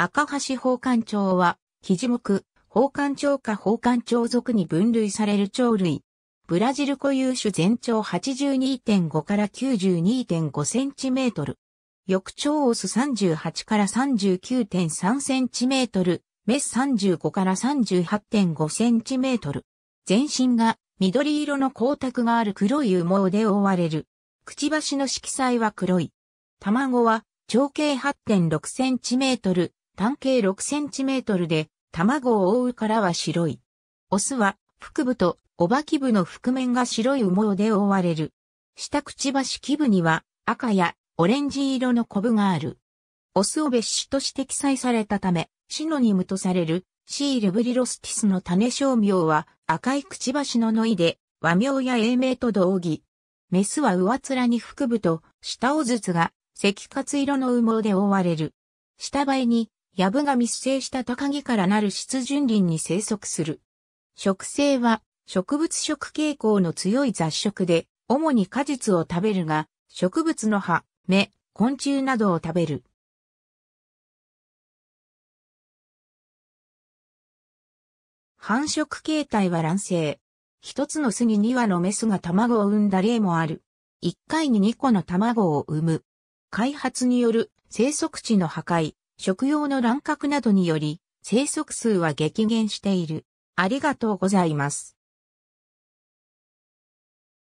赤橋宝冠蝶は、肘目木、法官か下法官庁属に分類される鳥類。ブラジル固有種全長82.5から92.5センチメートル。翼長オス38から39.3センチメートル。メス35から38.5センチメートル。全身が緑色の光沢がある黒い羽毛で覆われる。くちばしの色彩は黒い。卵は長径8.6センチメートル、単径6センチメートルで、卵を覆うからは白い。オスは、腹部とおばき部の覆面が白い羽毛で覆われる。下くちばし基部には赤やオレンジ色のコブがある。オスを別種として記載されたため、シノニムとされるシールブリロスティスの種小名は赤いくちばしのノいで和名や英名と同義。メスは上面に腹部と下尾筒が赤褐色の羽毛で覆われる。下映にヤブが密生した高木からなる湿潤林に生息する。植生は植物食傾向の強い雑食で、主に果実を食べるが、植物の葉、芽、昆虫などを食べる。繁殖形態は卵生。一つの巣に2羽のメスが卵を産んだ例もある。1回に2個の卵を産む。開発による生息地の破壊、食用の乱獲などにより、生息数は激減している。ありがとうございます。